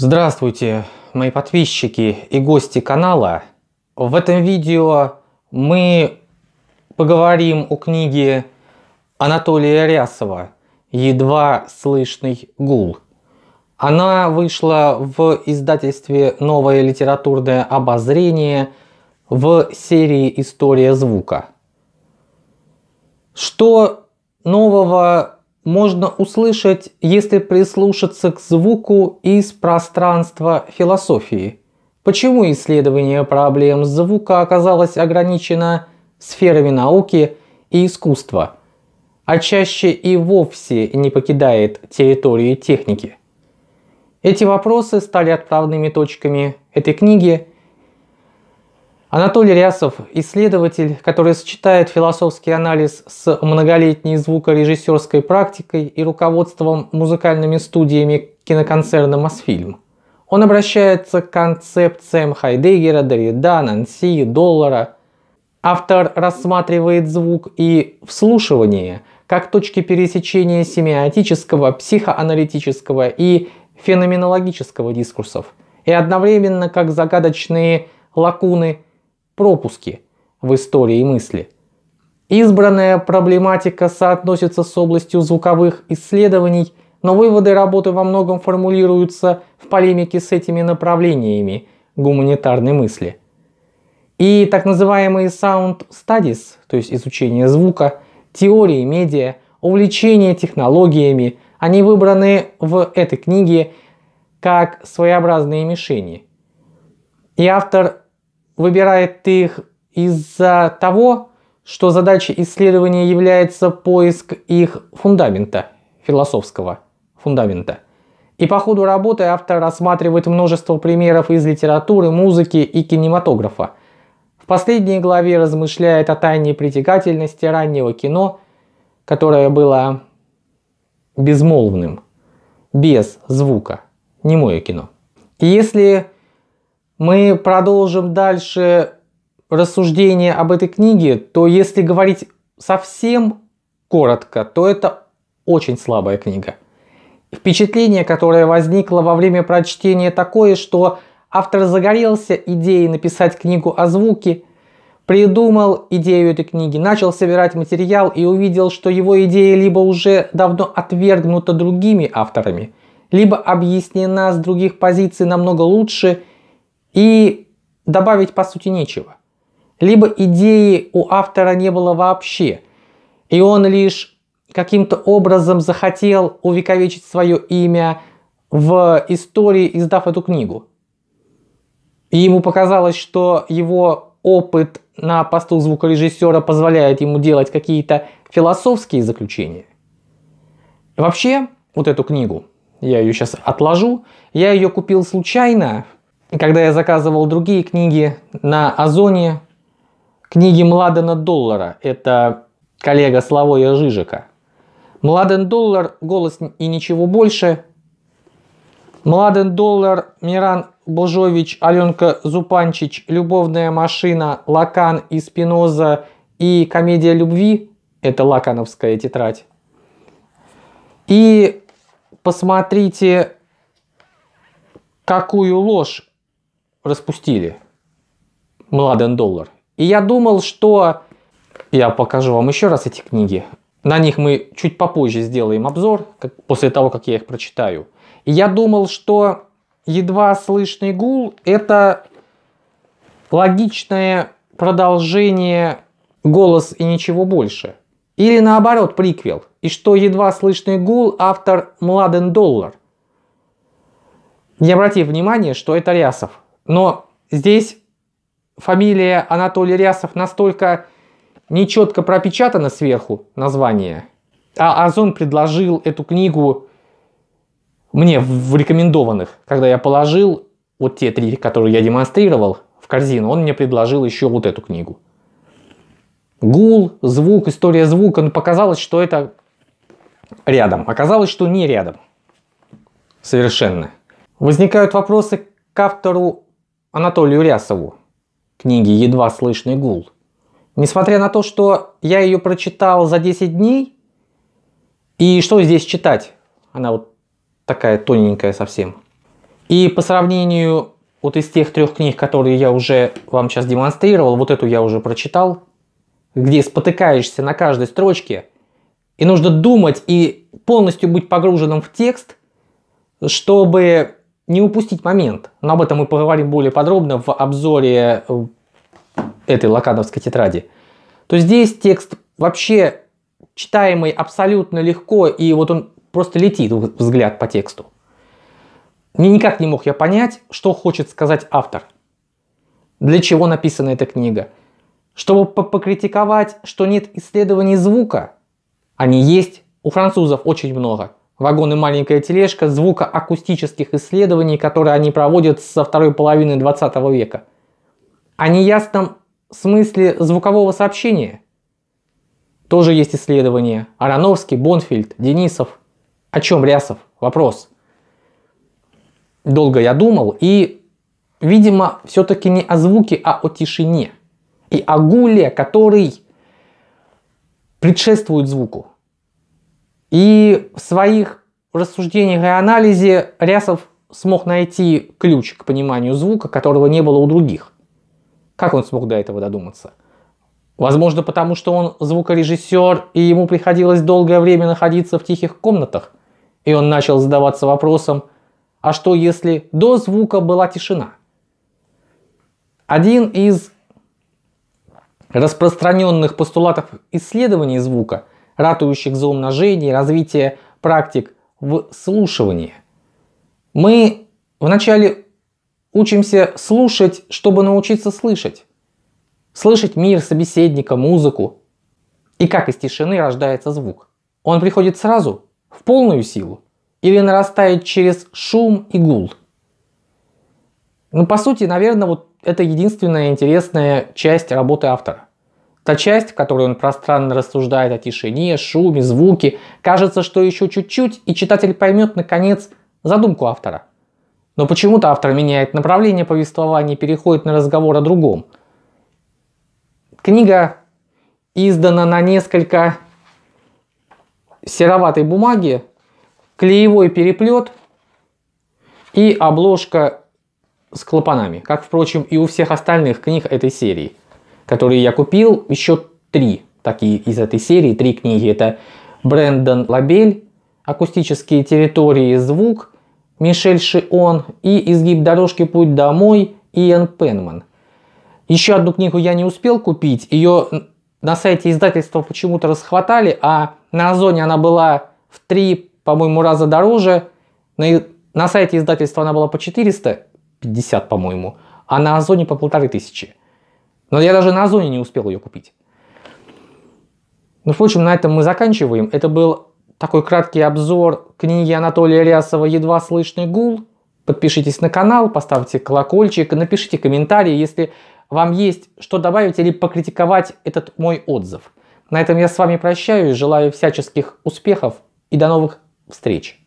Здравствуйте, мои подписчики и гости канала. В этом видео мы поговорим о книге Анатолия Рясова «Едва слышный гул». Она вышла в издательстве «Новое литературное обозрение» в серии «История звука». Что нового можно услышать, если прислушаться к звуку из пространства философии. Почему исследование проблем звука оказалось ограничено сферами науки и искусства, а чаще и вовсе не покидает территории техники? Эти вопросы стали отправными точками этой книги – Анатолий Рясов – исследователь, который сочетает философский анализ с многолетней звукорежиссерской практикой и руководством музыкальными студиями киноконцерна «Мосфильм». Он обращается к концепциям Хайдегера, Дорида, Нанси, Доллара. Автор рассматривает звук и вслушивание как точки пересечения семиотического, психоаналитического и феноменологического дискурсов, и одновременно как загадочные лакуны – пропуски в истории мысли. Избранная проблематика соотносится с областью звуковых исследований, но выводы работы во многом формулируются в полемике с этими направлениями гуманитарной мысли. И так называемые sound studies, то есть изучение звука, теории медиа, увлечение технологиями, они выбраны в этой книге как своеобразные мишени. И автор выбирает их из-за того, что задача исследования является поиск их фундамента, философского фундамента. И по ходу работы автор рассматривает множество примеров из литературы, музыки и кинематографа. В последней главе размышляет о тайне притягательности раннего кино, которое было безмолвным, без звука, немое кино. И если мы продолжим дальше рассуждение об этой книге, то если говорить совсем коротко, то это очень слабая книга. Впечатление, которое возникло во время прочтения, такое, что автор загорелся идеей написать книгу о звуке, придумал идею этой книги, начал собирать материал и увидел, что его идея либо уже давно отвергнута другими авторами, либо объяснена с других позиций намного лучше – и добавить по сути нечего. Либо идеи у автора не было вообще, и он лишь каким-то образом захотел увековечить свое имя в истории, издав эту книгу. И ему показалось, что его опыт на посту звукорежиссера позволяет ему делать какие-то философские заключения. Вообще, вот эту книгу, я ее сейчас отложу, я ее купил случайно, и когда я заказывал другие книги на Озоне, книги Младена Доллара, это коллега Славоя Жижика. Младен Доллар, голос и ничего больше. Младен Доллар, Миран Божович, Аленка Зупанчич, Любовная машина, Лакан и Спиноза и Комедия любви, это лакановская тетрадь. И посмотрите, какую ложь распустили «Младен доллар». И я думал, что... Я покажу вам еще раз эти книги. На них мы чуть попозже сделаем обзор, как... после того, как я их прочитаю. И я думал, что едва слышный гул – это логичное продолжение «Голос и ничего больше». Или наоборот, приквел. И что едва слышный гул – автор Младен Доллар. Не обратив внимания, что это Рясов – но здесь фамилия Анатолий Рясов настолько нечетко пропечатана сверху название, а Озон предложил эту книгу мне в рекомендованных, когда я положил вот те три, которые я демонстрировал в корзину, он мне предложил еще вот эту книгу. Гул, звук, история звука, но показалось, что это рядом. Оказалось, что не рядом. Совершенно. Возникают вопросы к автору Анатолию Рясову, книги «Едва слышный гул». Несмотря на то, что я ее прочитал за 10 дней, и что здесь читать? Она вот такая тоненькая совсем. И по сравнению вот из тех трех книг, которые я уже вам сейчас демонстрировал, вот эту я уже прочитал, где спотыкаешься на каждой строчке, и нужно думать и полностью быть погруженным в текст, чтобы не упустить момент. Но об этом мы поговорим более подробно в обзоре э, этой локадовской тетради. То здесь текст вообще читаемый абсолютно легко, и вот он просто летит, взгляд по тексту. Мне никак не мог я понять, что хочет сказать автор. Для чего написана эта книга? Чтобы покритиковать, что нет исследований звука. Они есть, у французов очень много вагон и маленькая тележка звукоакустических исследований, которые они проводят со второй половины 20 века. О неясном смысле звукового сообщения тоже есть исследования. Ароновский, Бонфильд, Денисов. О чем Рясов? Вопрос. Долго я думал и, видимо, все-таки не о звуке, а о тишине. И о гуле, который предшествует звуку. И в своих рассуждениях и анализе Рясов смог найти ключ к пониманию звука, которого не было у других. Как он смог до этого додуматься? Возможно, потому что он звукорежиссер, и ему приходилось долгое время находиться в тихих комнатах, и он начал задаваться вопросом, а что если до звука была тишина? Один из распространенных постулатов исследований звука – ратующих за умножение, развитие практик в слушивании. Мы вначале учимся слушать, чтобы научиться слышать. Слышать мир, собеседника, музыку. И как из тишины рождается звук. Он приходит сразу, в полную силу, или нарастает через шум и гул. Ну, по сути, наверное, вот это единственная интересная часть работы автора. Та часть, в которой он пространно рассуждает о тишине, шуме, звуке, кажется, что еще чуть-чуть, и читатель поймет, наконец, задумку автора. Но почему-то автор меняет направление повествования и переходит на разговор о другом. Книга издана на несколько сероватой бумаги, клеевой переплет и обложка с клапанами, как, впрочем, и у всех остальных книг этой серии – которые я купил, еще три такие из этой серии, три книги. Это Брэндон Лабель, акустические территории и звук, Мишель Шион и изгиб дорожки путь домой Иэн Пенман. Еще одну книгу я не успел купить, ее на сайте издательства почему-то расхватали, а на Озоне она была в три, по-моему, раза дороже. На, на сайте издательства она была по 450, по-моему, а на Озоне по полторы тысячи. Но я даже на Озоне не успел ее купить. Ну, впрочем, на этом мы заканчиваем. Это был такой краткий обзор книги Анатолия Рясова «Едва слышный гул». Подпишитесь на канал, поставьте колокольчик, напишите комментарии, если вам есть что добавить или покритиковать этот мой отзыв. На этом я с вами прощаюсь, желаю всяческих успехов и до новых встреч.